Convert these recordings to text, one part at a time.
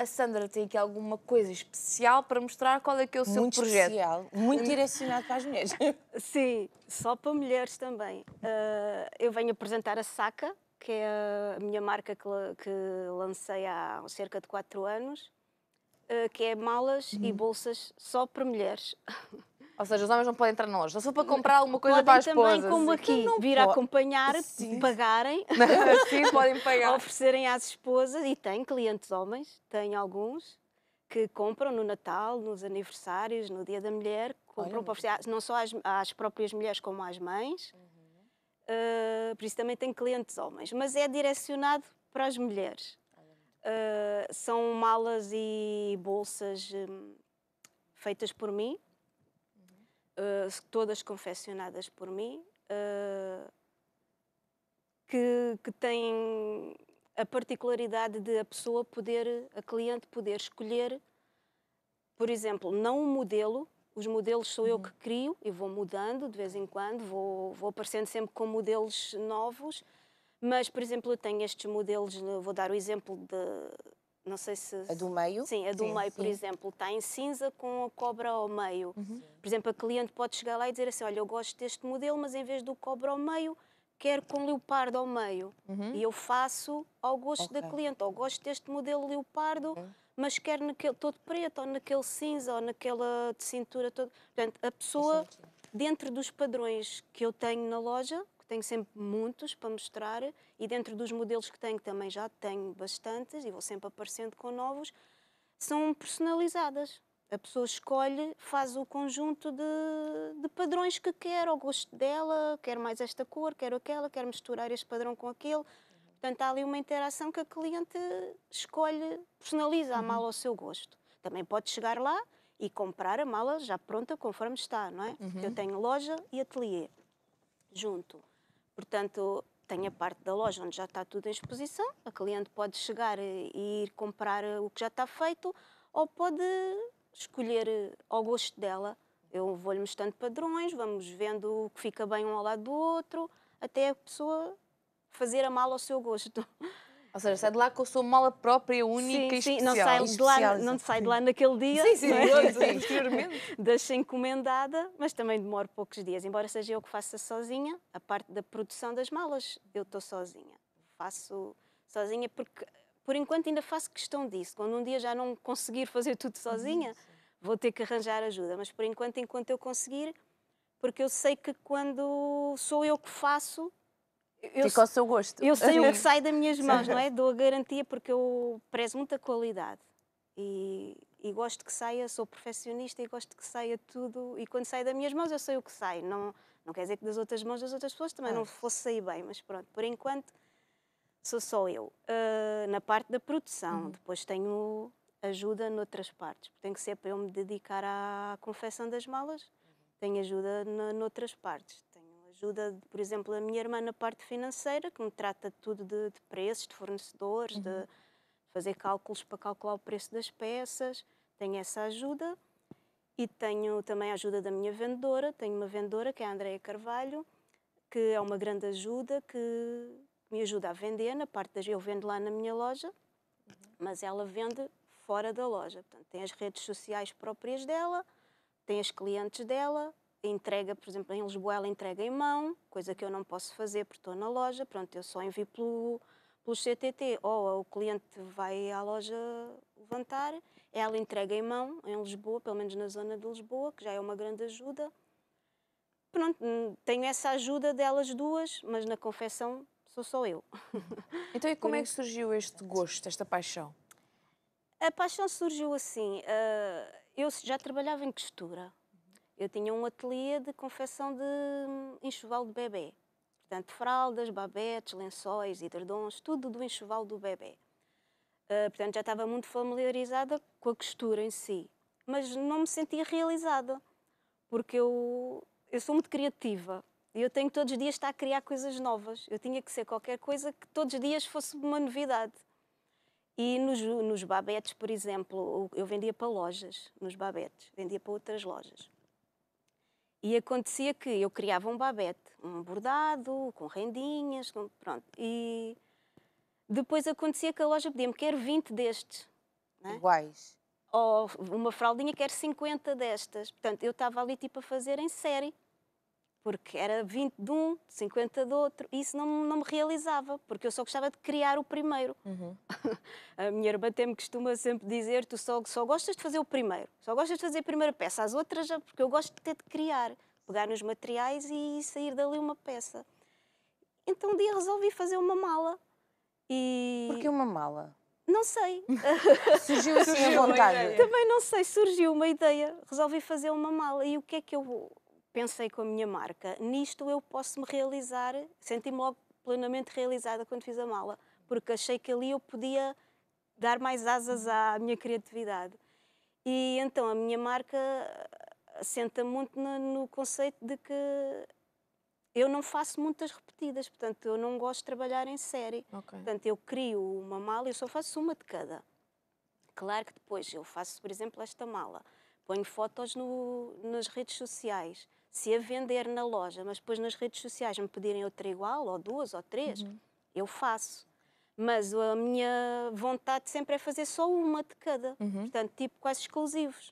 a Sandra tem aqui alguma coisa especial para mostrar qual é que é o seu muito projeto. Especial, muito direcionado para as mulheres. Sim, só para mulheres também. Uh, eu venho apresentar a Saca, que é a minha marca que, que lancei há cerca de 4 anos, uh, que é malas e uhum. bolsas só para mulheres. Ou seja, os homens não podem entrar na loja, só para comprar alguma coisa podem para as esposas. também, como aqui, então não vir pode. acompanhar, Sim. pagarem. Sim, podem pagar. Oferecerem às esposas, e tem clientes homens, tem alguns, que compram no Natal, nos aniversários, no Dia da Mulher, compram para oferecer, não só às, às, próprias mulheres, como às mães. Uhum. Uh, por isso também tem clientes homens, mas é direcionado para as mulheres. Uh, são malas e bolsas um, feitas por mim, uh, todas confeccionadas por mim, uh, que, que têm a particularidade de a pessoa poder, a cliente poder escolher, por exemplo, não um modelo, os modelos sou eu uhum. que crio e vou mudando de vez em quando, vou, vou aparecendo sempre com modelos novos, mas, por exemplo, eu tenho estes modelos, vou dar o exemplo de, não sei se. A do meio? Sim, a do sim, meio, sim. por exemplo, está em cinza com a cobra ao meio. Uhum. Por exemplo, a cliente pode chegar lá e dizer assim: Olha, eu gosto deste modelo, mas em vez do cobra ao meio, quero com leopardo ao meio. Uhum. E eu faço ao gosto okay. da cliente: Ou gosto deste modelo leopardo, mas quero naquele todo preto, ou naquele cinza, ou naquela de cintura. Todo... Portanto, a pessoa, dentro dos padrões que eu tenho na loja, tenho sempre muitos para mostrar e dentro dos modelos que tenho também já tenho bastantes e vou sempre aparecendo com novos, são personalizadas. A pessoa escolhe, faz o conjunto de, de padrões que quer, ao gosto dela, quer mais esta cor, quer aquela, quer misturar este padrão com aquele. Portanto, há ali uma interação que a cliente escolhe, personaliza a mala ao seu gosto. Também pode chegar lá e comprar a mala já pronta conforme está, não é? Uhum. Eu tenho loja e ateliê junto. Portanto, tem a parte da loja onde já está tudo em exposição, a cliente pode chegar e ir comprar o que já está feito ou pode escolher eh, ao gosto dela. Eu vou-lhe mostrando padrões, vamos vendo o que fica bem um ao lado do outro, até a pessoa fazer a mala ao seu gosto. Ou seja, sai de lá com a sua mala própria, única sim, sim. e especial. Não sai, de lá, não sai de lá naquele dia. Sim, sim, é? sim, Deixa encomendada, mas também demoro poucos dias. Embora seja eu que faça sozinha, a parte da produção das malas, eu estou sozinha. Faço sozinha porque, por enquanto, ainda faço questão disso. Quando um dia já não conseguir fazer tudo sozinha, uhum, sim, vou ter que arranjar ajuda. Mas, por enquanto, enquanto eu conseguir, porque eu sei que quando sou eu que faço, eu, fica ao seu gosto. Eu sei o que sai das minhas mãos, não é? Dou a garantia porque eu prezo muita qualidade e, e, gosto que saia, sou perfeccionista e gosto que saia tudo. E quando sai das minhas mãos, eu sei o que sai. Não, não quer dizer que das outras mãos das outras pessoas também ah. não fosse sair bem, mas pronto, por enquanto sou só eu. Uh, na parte da produção, uhum. depois tenho ajuda noutras partes. Tem que ser para eu me dedicar à confecção das malas, uhum. tenho ajuda noutras partes ajuda, por exemplo, a minha irmã na parte financeira, que me trata tudo de, de preços, de fornecedores, uhum. de fazer cálculos para calcular o preço das peças. Tenho essa ajuda. E tenho também a ajuda da minha vendedora. Tenho uma vendedora, que é a Andrea Carvalho, que é uma grande ajuda, que me ajuda a vender na parte das... Eu vendo lá na minha loja, mas ela vende fora da loja. Portanto, tem as redes sociais próprias dela, tem as clientes dela, entrega, por exemplo, em Lisboa ela entrega em mão, coisa que eu não posso fazer porque estou na loja, pronto, eu só envio pelo, pelo CTT, ou o cliente vai à loja levantar, ela entrega em mão em Lisboa, pelo menos na zona de Lisboa, que já é uma grande ajuda. Pronto, hum, tenho essa ajuda delas duas, mas na confecção sou só eu. Então e como é que surgiu este gosto, esta paixão? A paixão surgiu assim, ah, eu já trabalhava em costura, eu tinha um ateliê de confecção de hum, enxoval de bebê. Portanto, fraldas, babetes, lençóis, edredons, tudo do enxoval do bebê. Uh, portanto, já estava muito familiarizada com a costura em si. Mas não me sentia realizada, porque eu, eu sou muito criativa. E eu tenho que todos os dias estar a criar coisas novas. Eu tinha que ser qualquer coisa que todos os dias fosse uma novidade. E nos, nos babetes, por exemplo, eu vendia para lojas, nos babetes, vendia para outras lojas. E acontecia que eu criava um babete, um bordado, com rendinhas, com, pronto. E depois acontecia que a loja pedia-me, quero 20 destes. É? Iguais. Ou uma fraldinha, quero 50 destas. Portanto, eu estava ali tipo a fazer em série porque era 20 de um, 50 de outro, e isso não, não me realizava, porque eu só gostava de criar o primeiro. Uhum. a minha irmã até me costuma sempre dizer: tu só, só gostas de fazer o primeiro, só gostas de fazer a primeira peça, as outras, porque eu gosto de ter de criar, pegar nos materiais e sair dali uma peça. Então um dia resolvi fazer uma mala. E... Por que uma mala? Não sei. surgiu assim a vontade. Também não sei, surgiu uma ideia. Resolvi fazer uma mala. E o que é que eu pensei com a minha marca, nisto eu posso me realizar, senti-me logo plenamente realizada quando fiz a mala, porque achei que ali eu podia dar mais asas à minha criatividade. E então a minha marca eh, assenta muito no, no conceito de que eu não faço muitas repetidas, portanto eu não gosto de trabalhar em série. Okay. Portanto eu crio uma mala e eu só faço uma de cada. Claro que depois eu faço, por exemplo, esta mala, ponho fotos no, nas redes sociais, se a vender na loja, mas depois nas redes sociais me pedirem outra igual, ou duas, ou três, uhum. eu faço. Mas a minha vontade sempre é fazer só uma de cada. Uhum. Portanto, tipo quase exclusivos.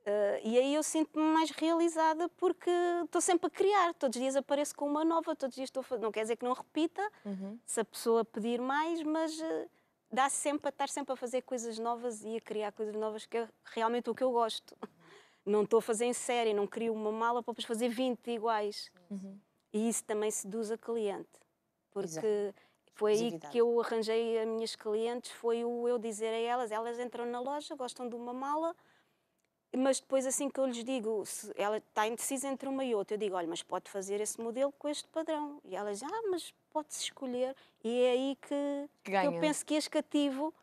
Uh, e aí eu sinto-me mais realizada porque estou sempre a criar, todos os dias apareço com uma nova, todos os dias estou a fazer. Não quer dizer que não repita, uhum. se a pessoa pedir mais, mas uh, ah, dá sempre a estar sempre a fazer coisas novas e a criar coisas novas, que é realmente o que eu gosto. Não estou a fazer em série, não crio uma mala para depois fazer 20 iguais. Uhum. E isso também seduz a cliente. Porque Exato. foi aí que eu arranjei as minhas clientes, foi o eu dizer a elas, elas entram na loja, gostam de uma mala, mas depois assim que eu lhes digo, ela está indecisa entre uma e outra, eu digo, olha, mas pode fazer esse modelo com este padrão. E elas, dizem ah, mas pode-se escolher. E é aí que, que, que eu penso que as cativo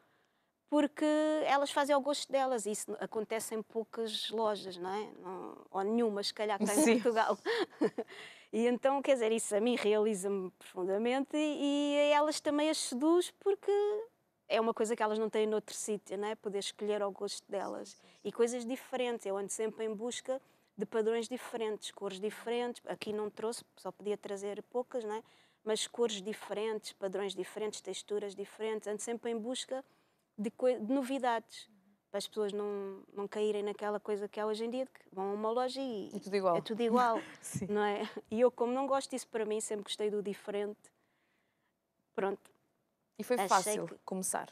porque elas fazem ao gosto delas. Isso acontece em poucas lojas, não é? Não, ou nenhuma, se calhar, que está em Portugal. e então, quer dizer, isso a mim realiza-me profundamente e, e elas também as seduz porque é uma coisa que elas não têm noutro sítio, não é? Poder escolher ao gosto delas. E coisas diferentes. Eu ando sempre em busca de padrões diferentes, cores diferentes. Aqui não trouxe, só podia trazer poucas, não é? Mas cores diferentes, padrões diferentes, texturas diferentes. Ando sempre em busca de, de novidades para as pessoas não, não caírem naquela coisa que há é hoje em dia, de que vão a uma loja e é tudo igual. É tudo igual não é? E eu, como não gosto disso para mim, sempre gostei do diferente. Pronto. E foi fácil que... começar?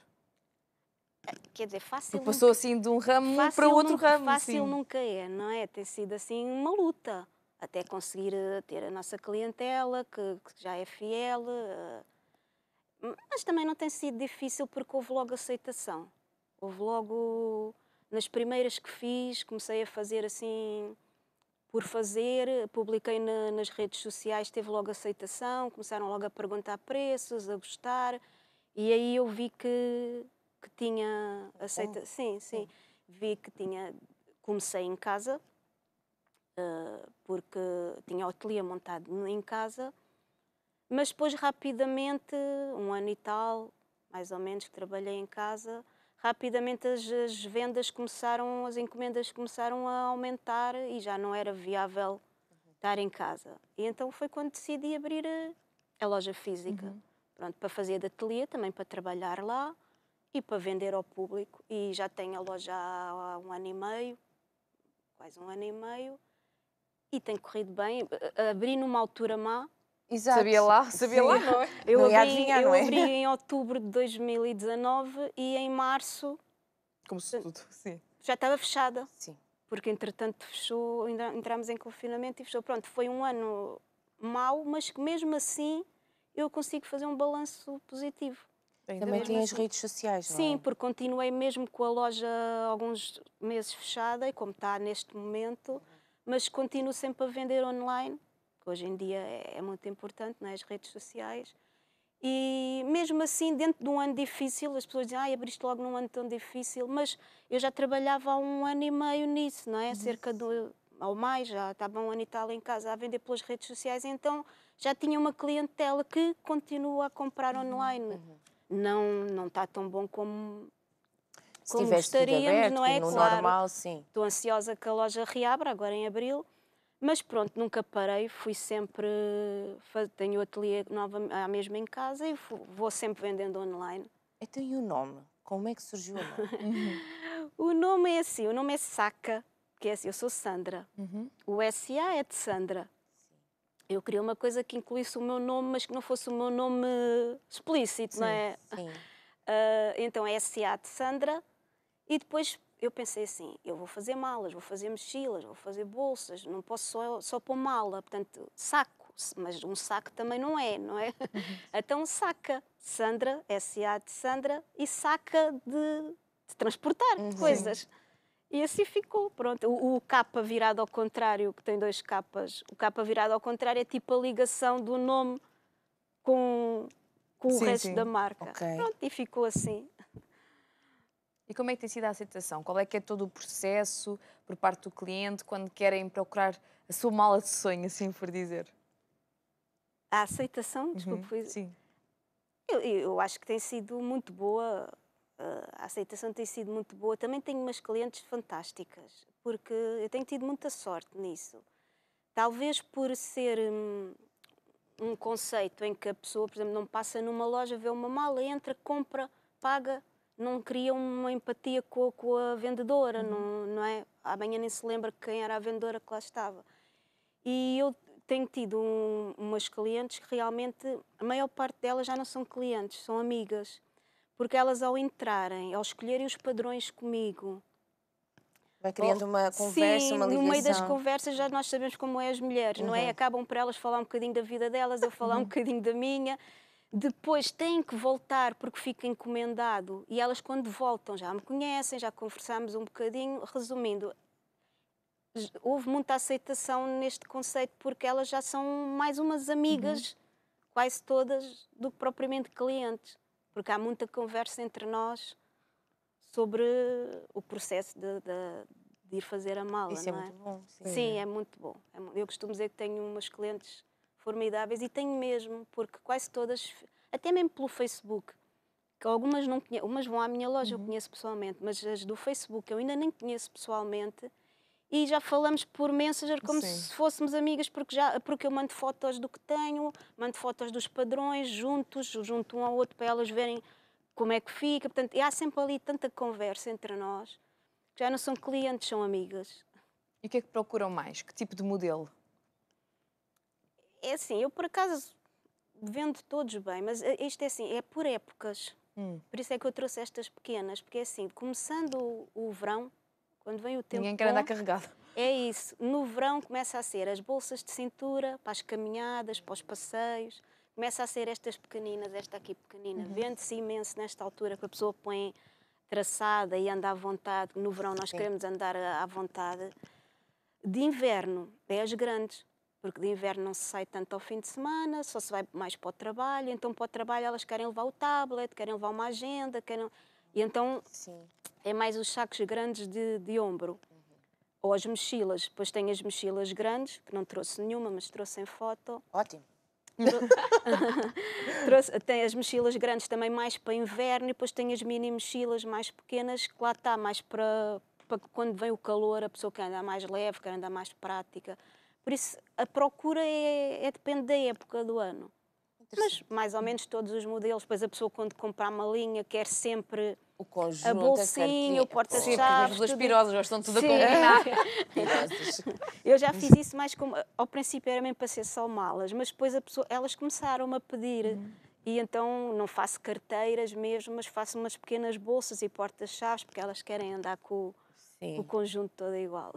Quer dizer, fácil. Porque passou nunca... assim de um ramo fácil para outro nunca, ramo. Fácil sim. nunca é, não é? Tem sido assim uma luta até conseguir eh, ter a nossa clientela que, que já é fiel. Uh mas também não tem sido difícil porque houve logo aceitação. Houve logo, nas primeiras que fiz, comecei a fazer assim, por fazer, publiquei na, nas redes sociais, teve logo aceitação, começaram logo a perguntar preços, a gostar, e aí eu vi que, que tinha aceita. Sim, sim, vi que tinha. Comecei em casa, eh, porque tinha o ateliê montado em casa mas depois, rapidamente, um ano e tal, mais ou menos, que trabalhei em casa, rapidamente as, as vendas começaram, as encomendas começaram a aumentar e já não era viável estar em casa. E então foi quando decidi abrir a, a loja física. Uhum. Pronto, para fazer de ateliê, também para trabalhar lá e para vender ao público. E já tenho a loja há um ano e meio, quase um ano e meio, e tem corrido bem. Abri numa altura má, Exato. Sabia lá, sabia Sim. lá, não é? Eu, não abri, adivinhar, eu não é? abri em outubro de 2019 e em março. Como se tudo, sim. Já estava fechada. Sim. Porque entretanto fechou, entramos em confinamento e fechou. Pronto, foi um ano mau, mas que mesmo assim eu consigo fazer um balanço positivo. Ainda Também tinha assim. as redes sociais, não é? Sim, porque continuei mesmo com a loja alguns meses fechada e como está neste momento, mas continuo sempre a vender online hoje em dia é, é muito importante, nas é? né, redes sociais. E mesmo assim, dentro de um ano difícil, as pessoas dizem, ah, abriste logo num ano tão difícil, mas eu já trabalhava há um ano e meio nisso, não é? Isso. Cerca de, ou mais, já estava um ano e tal em casa a vender pelas redes sociais, então já tinha uma clientela que continua a comprar uhum. online. Uhum. Não, não está tão bom como como gostaríamos, aberto, não é? Claro, normal, sim. Estou ansiosa que a loja reabra agora em abril mas pronto, nunca parei, fui sempre. Tenho o ateliê nova, a mesma em casa e vou sempre vendendo online. Então, e o nome? Como é que surgiu o nome? o nome é assim: o nome é Saca, que é assim, eu sou Sandra. Uhum. O SA é de Sandra. Eu queria uma coisa que incluísse o meu nome, mas que não fosse o meu nome explícito, sim, não é? Sim. Uh, então, é SA de Sandra. E depois eu pensei assim, eu vou fazer malas, vou fazer mochilas, vou fazer bolsas, não posso só, só pôr mala, portanto, saco, mas um saco também não é, não é? Então saca, Sandra, S.A. de Sandra, e saca de, de transportar uhum. coisas. E assim ficou, pronto. O, o capa virado ao contrário, que tem dois capas, o capa virado ao contrário é tipo a ligação do nome com, com o sim, resto sim. da marca. Okay. Pronto, e ficou assim. E como é que tem sido a aceitação? Qual é que é todo o processo por parte do cliente quando querem procurar a sua mala de sonho, assim por dizer? A aceitação, desculpe. Uhum, sim. Eu, eu, acho que tem sido muito boa, eh, a aceitação tem sido muito boa. Também tenho umas clientes fantásticas, porque eu tenho tido muita sorte nisso. Talvez por ser hum, um conceito em que a pessoa, por exemplo, não passa numa loja, vê uma mala, entra, compra, paga não cria uma empatia com, com a vendedora, uhum. não, não é? Amanhã nem se lembra quem era a vendedora que lá estava. E eu tenho tido um, umas clientes que realmente, a maior parte delas já não são clientes, são amigas. Porque elas, ao entrarem, ao escolherem os padrões comigo. Vai criando ou, uma conversa, sim, uma ligação. no meio das conversas já nós sabemos como é as mulheres, uhum. não é? Uhum. Acabam por elas falar um bocadinho da vida delas, eu falar um uhum. bocadinho da minha depois têm que voltar porque fica encomendado e elas quando voltam já me conhecem, já conversamos um bocadinho, resumindo, houve muita aceitação neste conceito porque elas já são mais umas amigas, uhum. quase todas, do que propriamente clientes, porque há muita conversa entre nós sobre o processo de, de, de ir fazer a mala. Isso é, é? muito bom. Sim, sim é muito bom. É eu costumo dizer que tenho umas clientes formidáveis e tenho mesmo, porque quase todas, até mesmo pelo Facebook, que algumas não conheço, umas vão à minha loja, uhum. eu conheço pessoalmente, mas as do Facebook eu ainda nem conheço pessoalmente e já falamos por Messenger como Sim. se fôssemos amigas, porque, já, porque eu mando fotos do que tenho, mando fotos dos padrões juntos, junto um ao outro para elas verem como é que fica. Portanto, e há sempre ali tanta conversa entre nós que já não são clientes, são amigas. E o que é que procuram mais? Que tipo de modelo? É assim, eu por acaso vendo todos bem, mas eh, isto é assim, é por épocas. Hum. Por isso é que eu trouxe estas pequenas, porque é assim, começando o, o verão, quando vem o tempo. Ninguém quer andar carregado. É isso. No verão começa a ser as bolsas de cintura para as caminhadas, para os passeios. Começa a ser estas pequeninas, esta aqui pequenina. Uhum. Vende-se imenso nesta altura que a pessoa põe traçada e anda à vontade. No verão nós Sim. queremos andar eh, à vontade. De inverno, é as grandes porque de inverno não se sai tanto ao fim de semana, só se vai mais para o trabalho, então para o trabalho elas querem levar o tablet, querem levar uma agenda, querem... E então Sim. é mais os sacos grandes de, de ombro. Uhum. Ou as mochilas, depois tem as mochilas grandes, que não trouxe nenhuma, mas trouxe em foto. Ótimo. trouxe, tem as mochilas grandes também mais para inverno e depois tem as mini mochilas mais pequenas que lá está mais para, para quando vem o calor a pessoa quer andar mais leve, quer andar mais prática. Por isso, a procura é, é depende da época do ano. Mas mais ou menos todos os modelos, pois a pessoa quando comprar uma linha quer sempre o conjunto, a bolsinha, a o porta-chaves. Os aspirosos gostam tudo Sim. a combinar. Eu já fiz isso mais como. Ao princípio era mesmo para ser só malas, mas depois a pessoa, elas começaram a pedir. Uhum. E então não faço carteiras mesmo, mas faço umas pequenas bolsas e porta-chaves, porque elas querem andar com Sim. o conjunto todo igual.